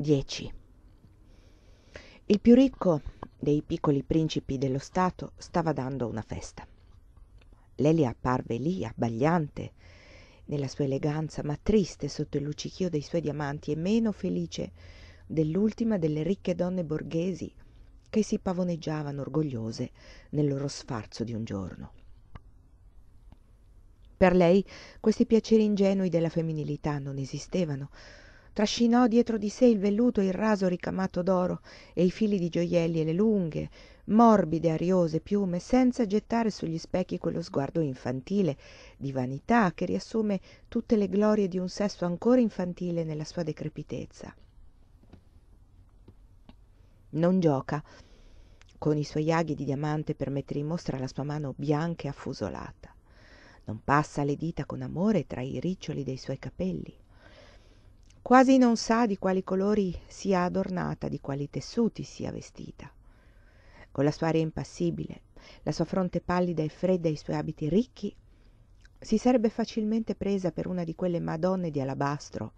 10. Il più ricco dei piccoli principi dello Stato stava dando una festa. Lelia apparve lì, abbagliante, nella sua eleganza, ma triste sotto il luccichio dei suoi diamanti e meno felice dell'ultima delle ricche donne borghesi che si pavoneggiavano orgogliose nel loro sfarzo di un giorno. Per lei questi piaceri ingenui della femminilità non esistevano, trascinò dietro di sé il velluto e il raso ricamato d'oro e i fili di gioielli e le lunghe morbide ariose piume senza gettare sugli specchi quello sguardo infantile di vanità che riassume tutte le glorie di un sesso ancora infantile nella sua decrepitezza non gioca con i suoi aghi di diamante per mettere in mostra la sua mano bianca e affusolata non passa le dita con amore tra i riccioli dei suoi capelli quasi non sa di quali colori sia adornata di quali tessuti sia vestita con la sua aria impassibile la sua fronte pallida e fredda e i suoi abiti ricchi si sarebbe facilmente presa per una di quelle madonne di alabastro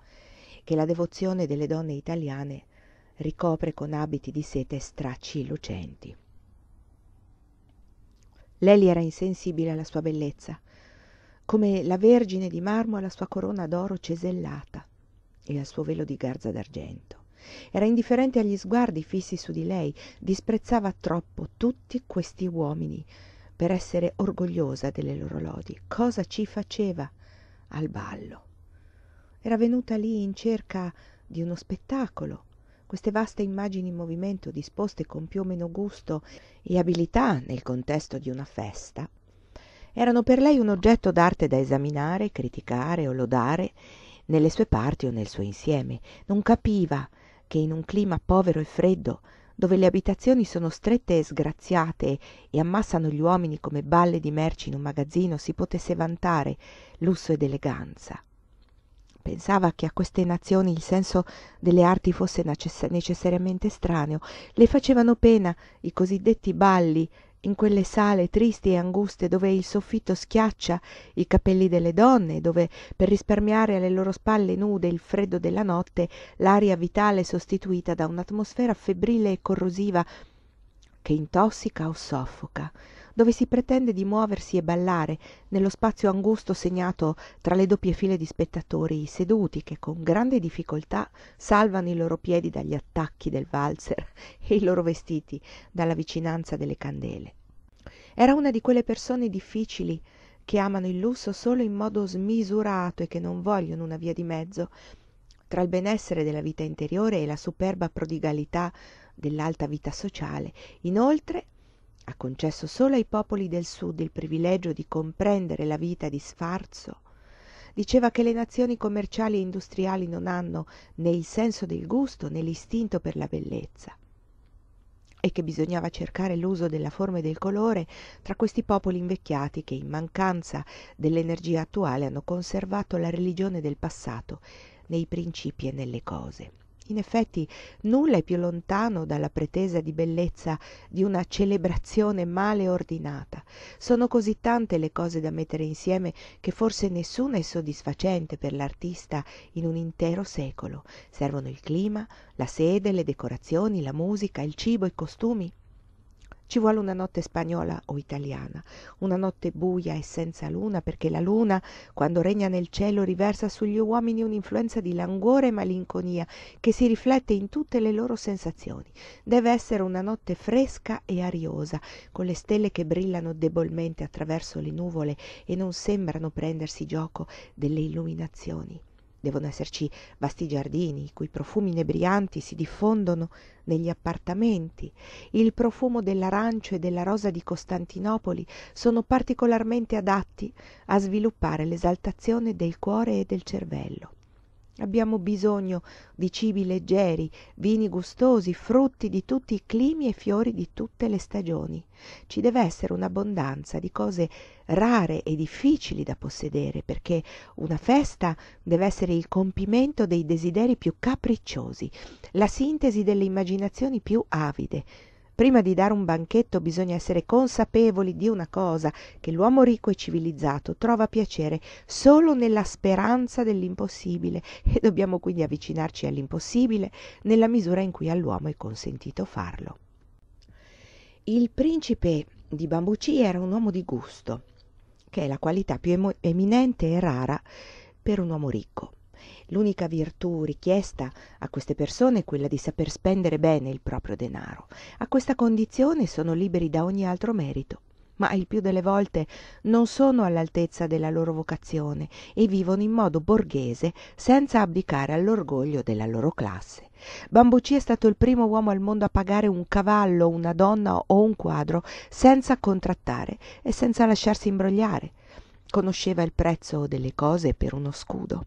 che la devozione delle donne italiane ricopre con abiti di sete lucenti. Lely era insensibile alla sua bellezza, come la Vergine di marmo alla sua corona d'oro cesellata e al suo velo di garza d'argento era indifferente agli sguardi fissi su di lei disprezzava troppo tutti questi uomini per essere orgogliosa delle loro lodi cosa ci faceva al ballo era venuta lì in cerca di uno spettacolo queste vaste immagini in movimento disposte con più o meno gusto e abilità nel contesto di una festa erano per lei un oggetto d'arte da esaminare criticare o lodare nelle sue parti o nel suo insieme non capiva che in un clima povero e freddo dove le abitazioni sono strette e sgraziate e ammassano gli uomini come balle di merci in un magazzino si potesse vantare lusso ed eleganza pensava che a queste nazioni il senso delle arti fosse necessariamente estraneo le facevano pena i cosiddetti balli in quelle sale tristi e anguste dove il soffitto schiaccia i capelli delle donne dove per risparmiare alle loro spalle nude il freddo della notte l'aria vitale è sostituita da un'atmosfera febbrile e corrosiva che intossica o soffoca dove si pretende di muoversi e ballare nello spazio angusto segnato tra le doppie file di spettatori seduti che con grande difficoltà salvano i loro piedi dagli attacchi del valzer e i loro vestiti dalla vicinanza delle candele era una di quelle persone difficili che amano il lusso solo in modo smisurato e che non vogliono una via di mezzo tra il benessere della vita interiore e la superba prodigalità dell'alta vita sociale. Inoltre ha concesso solo ai popoli del sud il privilegio di comprendere la vita di sfarzo diceva che le nazioni commerciali e industriali non hanno né il senso del gusto né l'istinto per la bellezza e che bisognava cercare l'uso della forma e del colore tra questi popoli invecchiati che in mancanza dell'energia attuale hanno conservato la religione del passato nei principi e nelle cose in effetti nulla è più lontano dalla pretesa di bellezza di una celebrazione male ordinata sono così tante le cose da mettere insieme che forse nessuna è soddisfacente per l'artista in un intero secolo servono il clima la sede le decorazioni la musica il cibo i costumi ci vuole una notte spagnola o italiana una notte buia e senza luna perché la luna quando regna nel cielo riversa sugli uomini un'influenza di languore e malinconia che si riflette in tutte le loro sensazioni deve essere una notte fresca e ariosa con le stelle che brillano debolmente attraverso le nuvole e non sembrano prendersi gioco delle illuminazioni devono esserci vasti giardini i cui profumi inebrianti si diffondono negli appartamenti il profumo dell'arancio e della rosa di costantinopoli sono particolarmente adatti a sviluppare l'esaltazione del cuore e del cervello Abbiamo bisogno di cibi leggeri, vini gustosi, frutti di tutti i climi e fiori di tutte le stagioni. Ci deve essere un'abbondanza di cose rare e difficili da possedere, perché una festa deve essere il compimento dei desideri più capricciosi, la sintesi delle immaginazioni più avide, prima di dare un banchetto bisogna essere consapevoli di una cosa che l'uomo ricco e civilizzato trova piacere solo nella speranza dell'impossibile e dobbiamo quindi avvicinarci all'impossibile nella misura in cui all'uomo è consentito farlo il principe di Bambucci era un uomo di gusto che è la qualità più eminente e rara per un uomo ricco l'unica virtù richiesta a queste persone è quella di saper spendere bene il proprio denaro a questa condizione sono liberi da ogni altro merito ma il più delle volte non sono all'altezza della loro vocazione e vivono in modo borghese senza abdicare all'orgoglio della loro classe Bambucci è stato il primo uomo al mondo a pagare un cavallo una donna o un quadro senza contrattare e senza lasciarsi imbrogliare conosceva il prezzo delle cose per uno scudo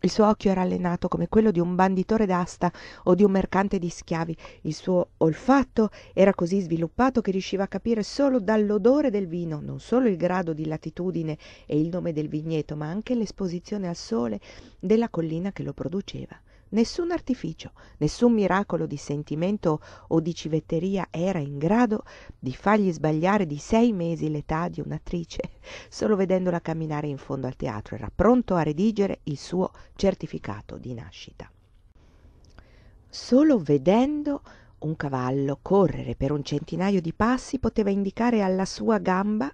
il suo occhio era allenato come quello di un banditore d'asta o di un mercante di schiavi il suo olfatto era così sviluppato che riusciva a capire solo dall'odore del vino non solo il grado di latitudine e il nome del vigneto ma anche l'esposizione al sole della collina che lo produceva nessun artificio nessun miracolo di sentimento o di civetteria era in grado di fargli sbagliare di sei mesi l'età di un'attrice solo vedendola camminare in fondo al teatro era pronto a redigere il suo certificato di nascita solo vedendo un cavallo correre per un centinaio di passi poteva indicare alla sua gamba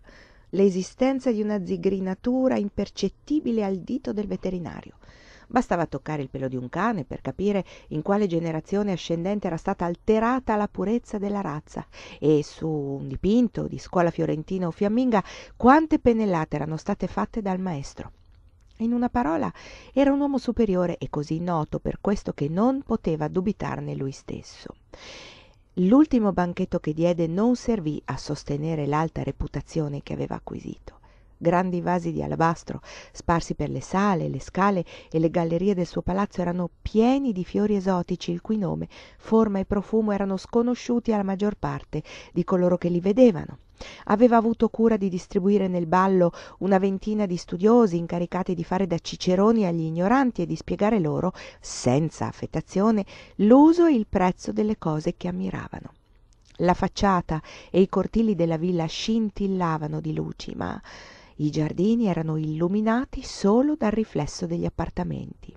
l'esistenza di una zigrinatura impercettibile al dito del veterinario bastava toccare il pelo di un cane per capire in quale generazione ascendente era stata alterata la purezza della razza e su un dipinto di scuola fiorentina o fiamminga quante pennellate erano state fatte dal maestro in una parola era un uomo superiore e così noto per questo che non poteva dubitarne lui stesso l'ultimo banchetto che diede non servì a sostenere l'alta reputazione che aveva acquisito grandi vasi di alabastro sparsi per le sale le scale e le gallerie del suo palazzo erano pieni di fiori esotici il cui nome forma e profumo erano sconosciuti alla maggior parte di coloro che li vedevano aveva avuto cura di distribuire nel ballo una ventina di studiosi incaricati di fare da ciceroni agli ignoranti e di spiegare loro, senza affettazione, l'uso e il prezzo delle cose che ammiravano. La facciata e i cortili della villa scintillavano di luci, ma i giardini erano illuminati solo dal riflesso degli appartamenti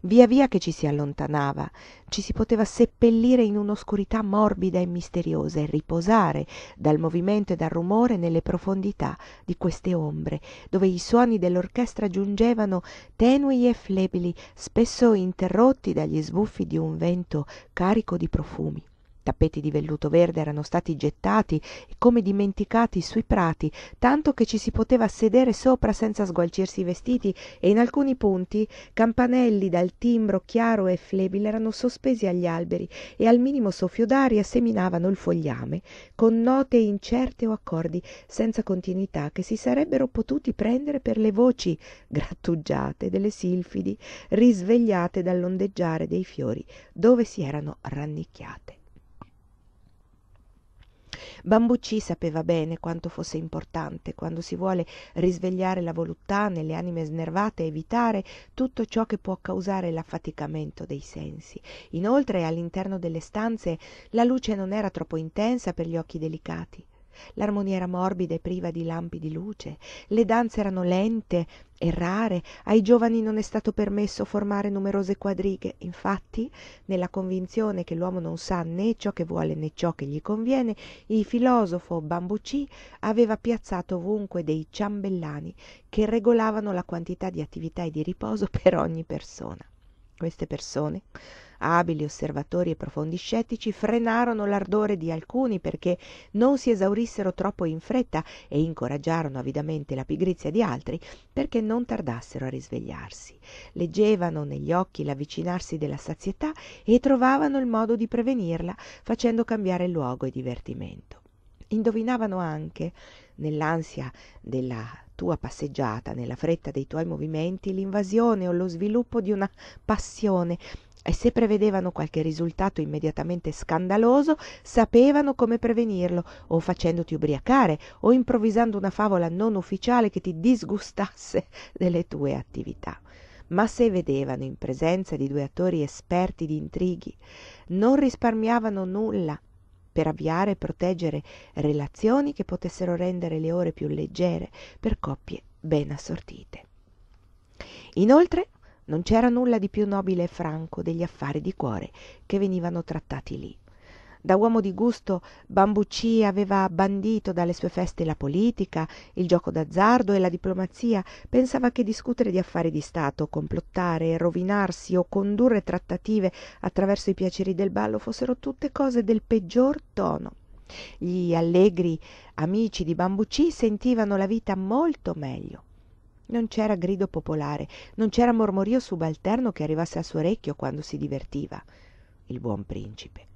via via che ci si allontanava ci si poteva seppellire in un'oscurità morbida e misteriosa e riposare dal movimento e dal rumore nelle profondità di queste ombre dove i suoni dell'orchestra giungevano tenui e flebili spesso interrotti dagli sbuffi di un vento carico di profumi tappeti di velluto verde erano stati gettati e come dimenticati sui prati tanto che ci si poteva sedere sopra senza sgualcirsi i vestiti e in alcuni punti campanelli dal timbro chiaro e flebile erano sospesi agli alberi e al minimo soffio d'aria seminavano il fogliame con note incerte o accordi senza continuità che si sarebbero potuti prendere per le voci grattugiate delle silfidi risvegliate dall'ondeggiare dei fiori dove si erano rannicchiate Bambucci sapeva bene quanto fosse importante quando si vuole risvegliare la voluttà nelle anime snervate evitare tutto ciò che può causare l'affaticamento dei sensi inoltre all'interno delle stanze la luce non era troppo intensa per gli occhi delicati l'armonia era morbida e priva di lampi di luce le danze erano lente e rare ai giovani non è stato permesso formare numerose quadrighe infatti nella convinzione che l'uomo non sa né ciò che vuole né ciò che gli conviene il filosofo Bambucci aveva piazzato ovunque dei ciambellani che regolavano la quantità di attività e di riposo per ogni persona queste persone abili osservatori e profondi scettici frenarono l'ardore di alcuni perché non si esaurissero troppo in fretta e incoraggiarono avidamente la pigrizia di altri perché non tardassero a risvegliarsi leggevano negli occhi l'avvicinarsi della sazietà e trovavano il modo di prevenirla facendo cambiare luogo e divertimento indovinavano anche nell'ansia della tua passeggiata, nella fretta dei tuoi movimenti, l'invasione o lo sviluppo di una passione e se prevedevano qualche risultato immediatamente scandaloso sapevano come prevenirlo o facendoti ubriacare o improvvisando una favola non ufficiale che ti disgustasse delle tue attività ma se vedevano in presenza di due attori esperti di intrighi non risparmiavano nulla per avviare e proteggere relazioni che potessero rendere le ore più leggere per coppie ben assortite. Inoltre non c'era nulla di più nobile e franco degli affari di cuore che venivano trattati lì da uomo di gusto bambucci aveva bandito dalle sue feste la politica il gioco d'azzardo e la diplomazia pensava che discutere di affari di stato complottare rovinarsi o condurre trattative attraverso i piaceri del ballo fossero tutte cose del peggior tono gli allegri amici di bambucci sentivano la vita molto meglio non c'era grido popolare non c'era mormorio subalterno che arrivasse al suo orecchio quando si divertiva il buon principe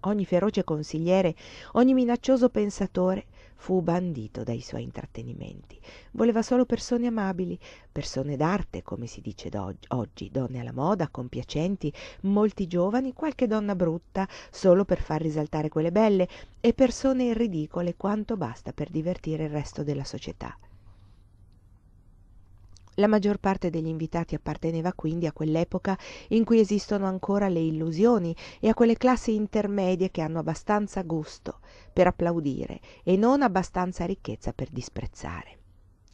ogni feroce consigliere ogni minaccioso pensatore fu bandito dai suoi intrattenimenti voleva solo persone amabili persone d'arte come si dice oggi donne alla moda compiacenti molti giovani qualche donna brutta solo per far risaltare quelle belle e persone ridicole quanto basta per divertire il resto della società la maggior parte degli invitati apparteneva quindi a quell'epoca in cui esistono ancora le illusioni e a quelle classi intermedie che hanno abbastanza gusto per applaudire e non abbastanza ricchezza per disprezzare.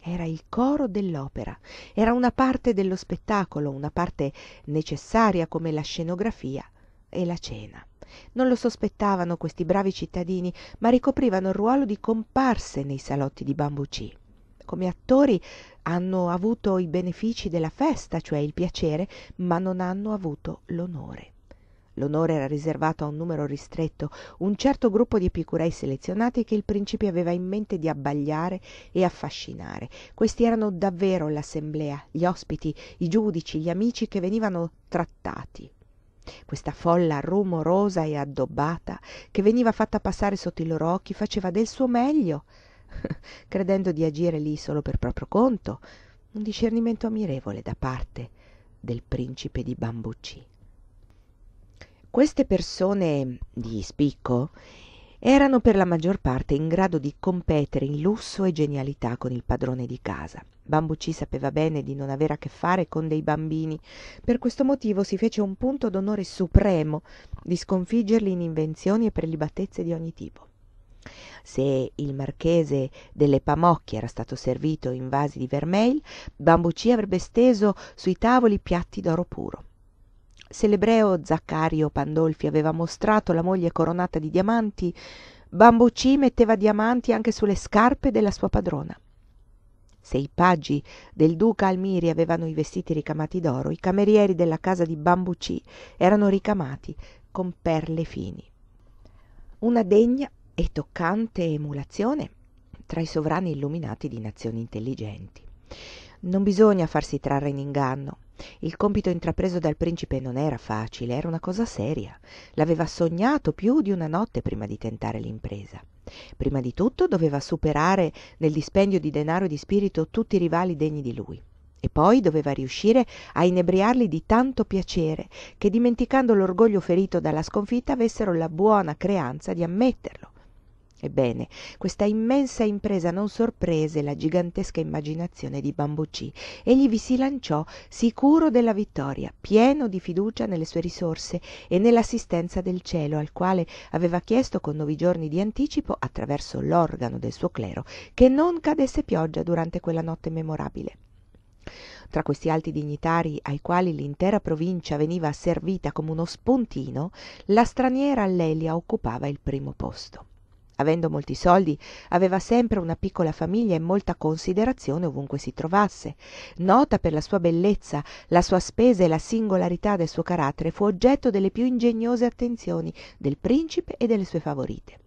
Era il coro dell'opera, era una parte dello spettacolo, una parte necessaria come la scenografia e la cena. Non lo sospettavano questi bravi cittadini, ma ricoprivano il ruolo di comparse nei salotti di Bambucì come attori hanno avuto i benefici della festa, cioè il piacere, ma non hanno avuto l'onore. L'onore era riservato a un numero ristretto, un certo gruppo di epicurei selezionati che il principe aveva in mente di abbagliare e affascinare. Questi erano davvero l'assemblea, gli ospiti, i giudici, gli amici che venivano trattati. Questa folla rumorosa e addobbata, che veniva fatta passare sotto i loro occhi, faceva del suo meglio credendo di agire lì solo per proprio conto un discernimento ammirevole da parte del principe di Bambucci. queste persone di spicco erano per la maggior parte in grado di competere in lusso e genialità con il padrone di casa. Bambucci sapeva bene di non avere a che fare con dei bambini, per questo motivo si fece un punto d'onore supremo di sconfiggerli in invenzioni e prelibatezze di ogni tipo se il marchese delle pamocchie era stato servito in vasi di vermeil Bambucci avrebbe steso sui tavoli piatti d'oro puro se l'ebreo zaccario pandolfi aveva mostrato la moglie coronata di diamanti Bambucci metteva diamanti anche sulle scarpe della sua padrona se i paggi del duca Almiri avevano i vestiti ricamati d'oro, i camerieri della casa di Bambucci erano ricamati con perle fini. Una degna e toccante emulazione tra i sovrani illuminati di nazioni intelligenti non bisogna farsi trarre in inganno il compito intrapreso dal principe non era facile era una cosa seria l'aveva sognato più di una notte prima di tentare l'impresa prima di tutto doveva superare nel dispendio di denaro e di spirito tutti i rivali degni di lui e poi doveva riuscire a inebriarli di tanto piacere che dimenticando l'orgoglio ferito dalla sconfitta avessero la buona creanza di ammetterlo ebbene questa immensa impresa non sorprese la gigantesca immaginazione di Bambucci. egli vi si lanciò sicuro della vittoria pieno di fiducia nelle sue risorse e nell'assistenza del cielo al quale aveva chiesto con nove giorni di anticipo attraverso l'organo del suo clero che non cadesse pioggia durante quella notte memorabile tra questi alti dignitarii ai quali l'intera provincia veniva servita come uno spuntino la straniera Lelia occupava il primo posto avendo molti soldi aveva sempre una piccola famiglia e molta considerazione ovunque si trovasse nota per la sua bellezza la sua spesa e la singolarità del suo carattere fu oggetto delle più ingegnose attenzioni del principe e delle sue favorite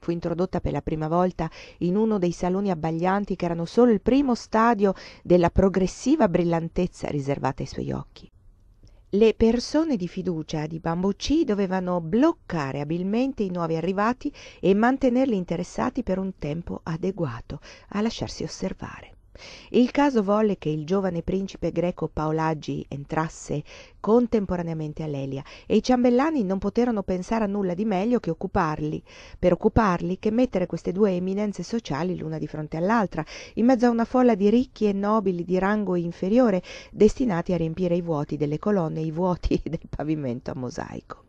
fu introdotta per la prima volta in uno dei saloni abbaglianti che erano solo il primo stadio della progressiva brillantezza riservata ai suoi occhi le persone di fiducia di Bambucci dovevano bloccare abilmente i nuovi arrivati e mantenerli interessati per un tempo adeguato a lasciarsi osservare il caso volle che il giovane principe greco paolaggi entrasse contemporaneamente a lelia e i ciambellani non poterono pensare a nulla di meglio che occuparli per occuparli che mettere queste due eminenze sociali l'una di fronte all'altra in mezzo a una folla di ricchi e nobili di rango inferiore destinati a riempire i vuoti delle colonne e i vuoti del pavimento a mosaico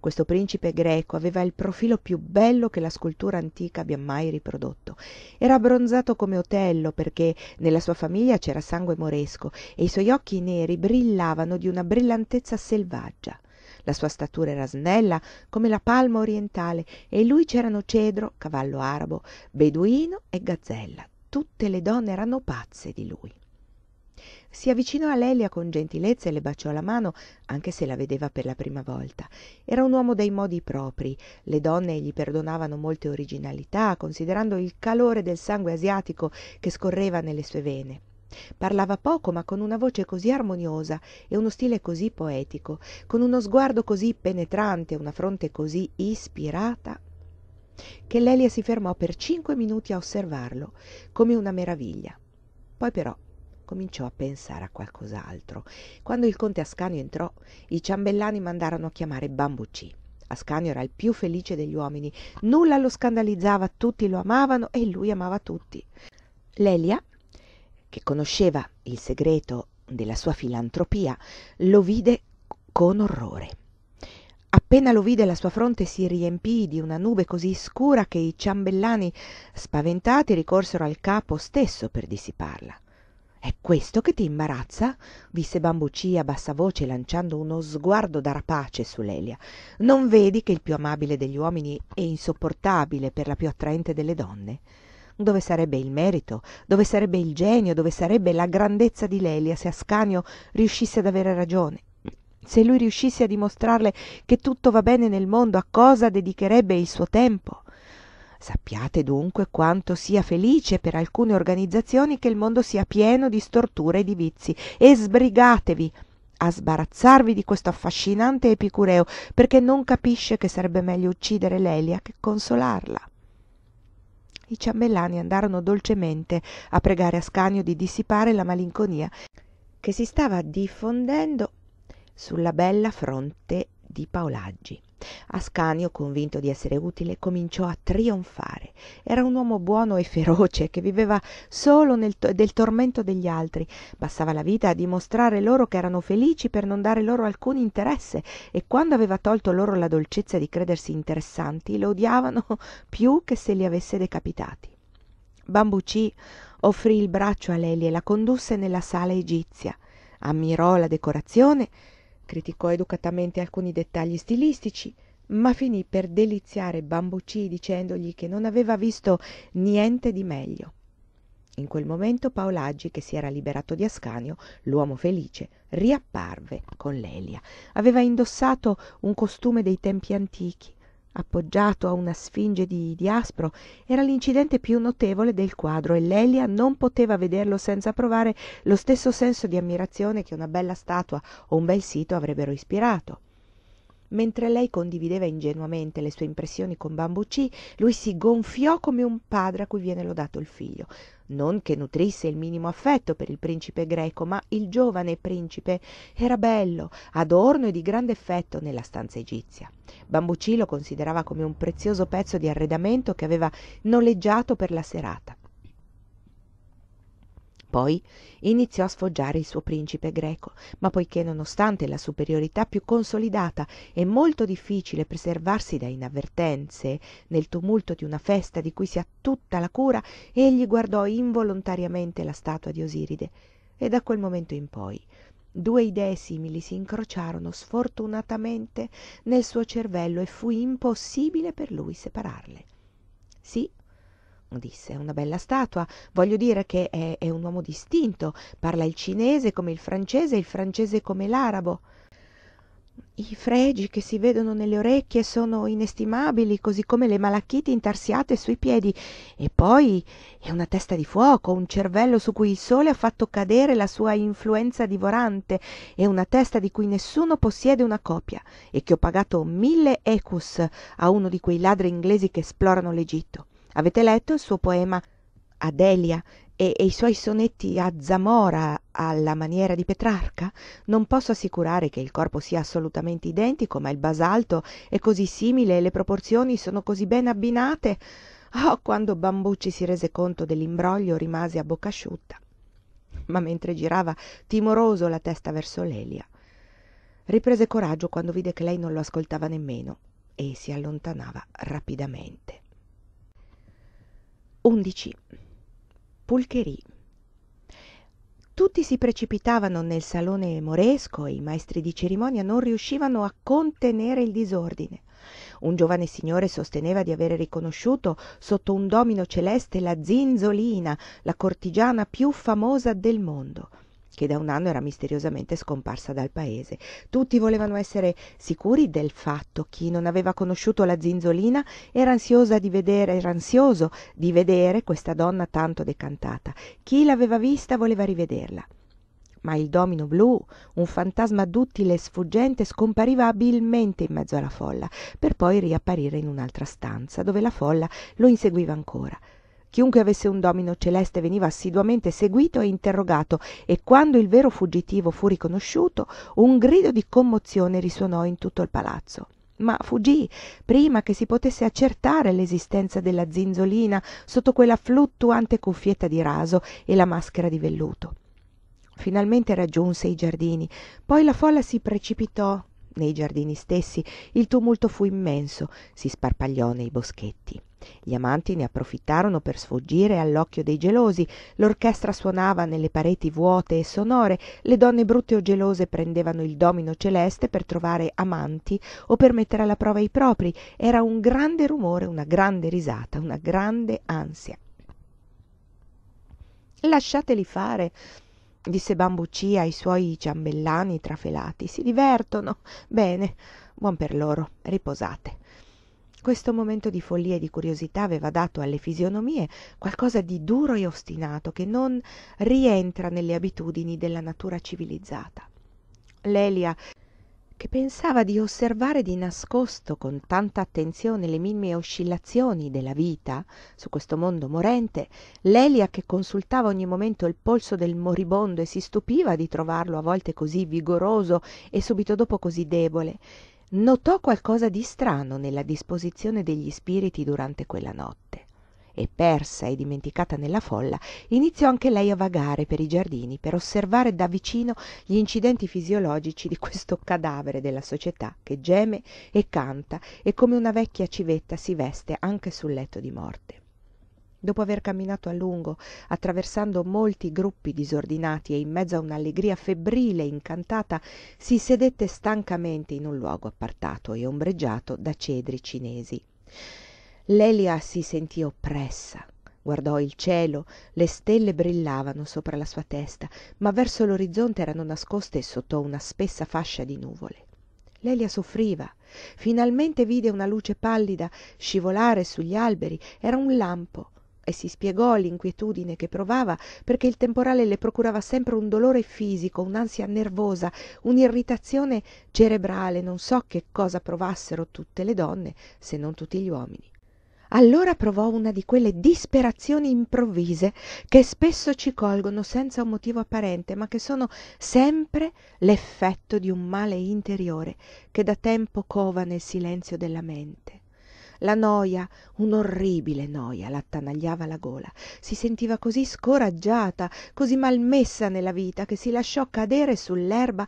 questo principe greco aveva il profilo più bello che la scultura antica abbia mai riprodotto era abbronzato come otello perché nella sua famiglia c'era sangue moresco e i suoi occhi neri brillavano di una brillantezza selvaggia la sua statura era snella come la palma orientale e in lui c'erano cedro cavallo arabo beduino e gazzella tutte le donne erano pazze di lui si avvicinò a Lelia con gentilezza e le baciò la mano anche se la vedeva per la prima volta era un uomo dei modi proprii le donne gli perdonavano molte originalità considerando il calore del sangue asiatico che scorreva nelle sue vene parlava poco ma con una voce così armoniosa e uno stile così poetico con uno sguardo così penetrante una fronte così ispirata che lelia si fermò per cinque minuti a osservarlo come una meraviglia poi però cominciò a pensare a qualcos'altro quando il conte ascanio entrò i ciambellani mandarono a chiamare Bambucci. ascanio era il più felice degli uomini nulla lo scandalizzava tutti lo amavano e lui amava tutti lelia che conosceva il segreto della sua filantropia lo vide con orrore Appena lo vide la sua fronte si riempì di una nube così scura che i ciambellani, spaventati, ricorsero al capo stesso per dissiparla è questo che ti imbarazza? disse bambucì a bassa voce lanciando uno sguardo da rapace su lelia non vedi che il più amabile degli uomini è insopportabile per la più attraente delle donne dove sarebbe il merito dove sarebbe il genio dove sarebbe la grandezza di lelia se ascanio riuscisse ad avere ragione se lui riuscisse a dimostrarle che tutto va bene nel mondo a cosa dedicherebbe il suo tempo Sappiate dunque quanto sia felice per alcune organizzazioni che il mondo sia pieno di storture e di vizi e sbrigatevi a sbarazzarvi di questo affascinante epicureo perché non capisce che sarebbe meglio uccidere Lelia che consolarla. I ciambellani andarono dolcemente a pregare Ascanio di dissipare la malinconia che si stava diffondendo sulla bella fronte di Paolaggi ascanio convinto di essere utile cominciò a trionfare era un uomo buono e feroce che viveva solo del tormento degli altri passava la vita a dimostrare loro ch'erano felici per non dare loro alcun interesse e quando aveva tolto loro la dolcezza di credersi interessanti lo odiavano più che se li avesse decapitati Bambucci offrì il braccio a leli e la condusse nella sala egizia ammirò la decorazione criticò educatamente alcuni dettagli stilistici ma finì per deliziare Bambucci dicendogli che non aveva visto niente di meglio in quel momento Paolaggi, che si era liberato di ascanio l'uomo felice riapparve con lelia aveva indossato un costume dei tempi antichi appoggiato a una sfinge di diaspro era l'incidente più notevole del quadro e Lelia non poteva vederlo senza provare lo stesso senso di ammirazione che una bella statua o un bel sito avrebbero ispirato mentre lei condivideva ingenuamente le sue impressioni con Bambucci, lui si gonfiò come un padre a cui viene lodato il figlio non che nutrisse il minimo affetto per il principe greco ma il giovane principe era bello adorno e di grande effetto nella stanza egizia Bambucci lo considerava come un prezioso pezzo di arredamento che aveva noleggiato per la serata poi iniziò a sfoggiare il suo principe greco ma poiché nonostante la superiorità più consolidata è molto difficile preservarsi da inavvertenze nel tumulto di una festa di cui si ha tutta la cura egli guardò involontariamente la statua di osiride e da quel momento in poi due idee simili si incrociarono sfortunatamente nel suo cervello e fu impossibile per lui separarle sì disse, è una bella statua, voglio dire che è, è un uomo distinto, parla il cinese come il francese e il francese come l'arabo. I fregi che si vedono nelle orecchie sono inestimabili, così come le malachite intarsiate sui piedi. E poi è una testa di fuoco, un cervello su cui il sole ha fatto cadere la sua influenza divorante, è una testa di cui nessuno possiede una copia e che ho pagato mille ecus a uno di quei ladri inglesi che esplorano l'Egitto avete letto il suo poema Adelia delia e i suoi sonetti a zamora alla maniera di petrarca non posso assicurare che il corpo sia assolutamente identico ma il basalto è così simile e le proporzioni sono così ben abbinate oh quando bambucci si rese conto dell'imbroglio rimase a bocca asciutta ma mentre girava timoroso la testa verso Lelia. Riprese coraggio quando vide che lei non lo ascoltava nemmeno e si allontanava rapidamente. 11. Pulcherie. Tutti si precipitavano nel salone moresco e i maestri di cerimonia non riuscivano a contenere il disordine. Un giovane signore sosteneva di avere riconosciuto sotto un domino celeste la Zinzolina, la cortigiana più famosa del mondo che da un anno era misteriosamente scomparsa dal paese tutti volevano essere sicuri del fatto chi non aveva conosciuto la zinzolina era ansiosa di vedere era ansioso di vedere questa donna tanto decantata chi l'aveva vista voleva rivederla ma il domino blu, un fantasma duttile e sfuggente, scompariva abilmente in mezzo alla folla, per poi riapparire in un'altra stanza, dove la folla lo inseguiva ancora chiunque avesse un domino celeste veniva assiduamente seguito e interrogato e quando il vero fuggitivo fu riconosciuto un grido di commozione risuonò in tutto il palazzo ma fuggì prima che si potesse accertare l'esistenza della zinzolina sotto quella fluttuante cuffietta di raso e la maschera di velluto. Finalmente raggiunse i giardini, poi la folla si precipitò nei giardini stessi, il tumulto fu immenso, si sparpagliò nei boschetti gli amanti ne approfittarono per sfuggire all'occhio dei gelosi l'orchestra suonava nelle pareti vuote e sonore le donne brutte o gelose prendevano il domino celeste per trovare amanti o per mettere alla prova i proprii era un grande rumore una grande risata una grande ansia lasciateli fare disse Bambucì ai suoi ciambellani trafelati si divertono bene buon per loro riposate questo momento di follia e di curiosità aveva dato alle fisionomie qualcosa di duro e ostinato che non rientra nelle abitudini della natura civilizzata lelia che pensava di osservare di nascosto con tanta attenzione le minime oscillazioni della vita su questo mondo morente, Lelia che consultava ogni momento il polso del moribondo e si stupiva di trovarlo a volte così vigoroso e subito dopo così debole, notò qualcosa di strano nella disposizione degli spiriti durante quella notte e persa e dimenticata nella folla iniziò anche lei a vagare per i giardini per osservare da vicino gli incidenti fisiologici di questo cadavere della società che geme e canta e come una vecchia civetta si veste anche sul letto di morte dopo aver camminato a lungo attraversando molti gruppi disordinati e in mezzo a un'allegria febbrile e incantata si sedette stancamente in un luogo appartato e ombreggiato da cedri cinesi lelia si sentì oppressa guardò il cielo le stelle brillavano sopra la sua testa ma verso l'orizzonte erano nascoste sotto una spessa fascia di nuvole Lelia soffriva. Finalmente vide una luce pallida scivolare sugli alberi. Era un lampo e si spiegò l'inquietudine che provava perché il temporale le procurava sempre un dolore fisico un'ansia nervosa un'irritazione cerebrale non so che cosa provassero tutte le donne se non tutti gli uomini allora provò una di quelle disperazioni improvvise che spesso ci colgono senza un motivo apparente, ma che sono sempre l'effetto di un male interiore che da tempo cova nel silenzio della mente la noia, un'orribile noja l'attanagliava la gola si sentiva così scoraggiata così malmessa nella vita che si lasciò cadere sull'erba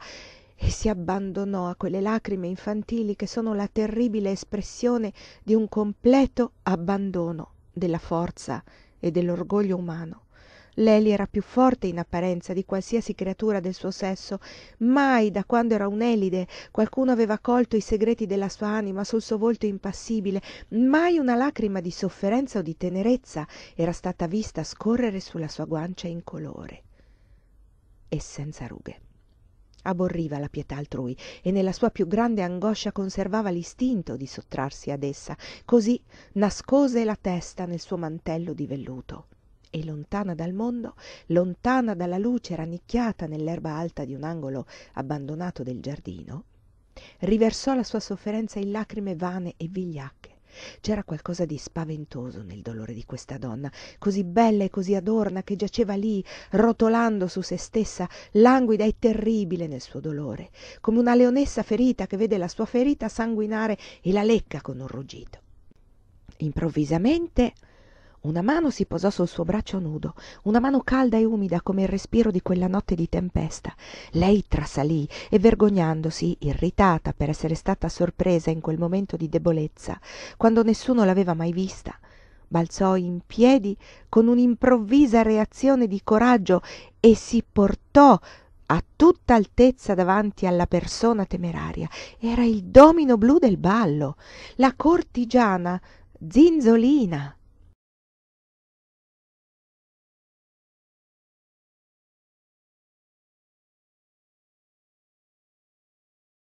e si abbandonò a quelle lacrime infantili che sono la terribile espressione di un completo abbandono della forza e dell'orgoglio umano leli era più forte in apparenza di qualsiasi creatura del suo sesso mai da quando era un'elide qualcuno aveva colto i segreti della sua anima sul suo volto impassibile mai una lacrima di sofferenza o di tenerezza era stata vista scorrere sulla sua guancia incolore e senza rughe aborriva la pietà altrui e nella sua più grande angoscia conservava l'istinto di sottrarsi ad essa così nascose la testa nel suo mantello di velluto e lontana dal mondo lontana dalla luce rannicchiata nell'erba alta di un angolo abbandonato del giardino riversò la sua sofferenza in lacrime vane e vigliacche c'era qualcosa di spaventoso nel dolore di questa donna così bella e così adorna che giaceva lì rotolando su se stessa languida e terribile nel suo dolore come una leonessa ferita che vede la sua ferita sanguinare e la lecca con un ruggito improvvisamente una mano si posò sul suo braccio nudo una mano calda e umida come il respiro di quella notte di tempesta lei trasalì e vergognandosi irritata per essere stata sorpresa in quel momento di debolezza quando nessuno l'aveva mai vista balzò in piedi con un'improvvisa reazione di coraggio e si portò a tutta altezza davanti alla persona temeraria. Era il domino blu del ballo, la cortigiana Zinzolina.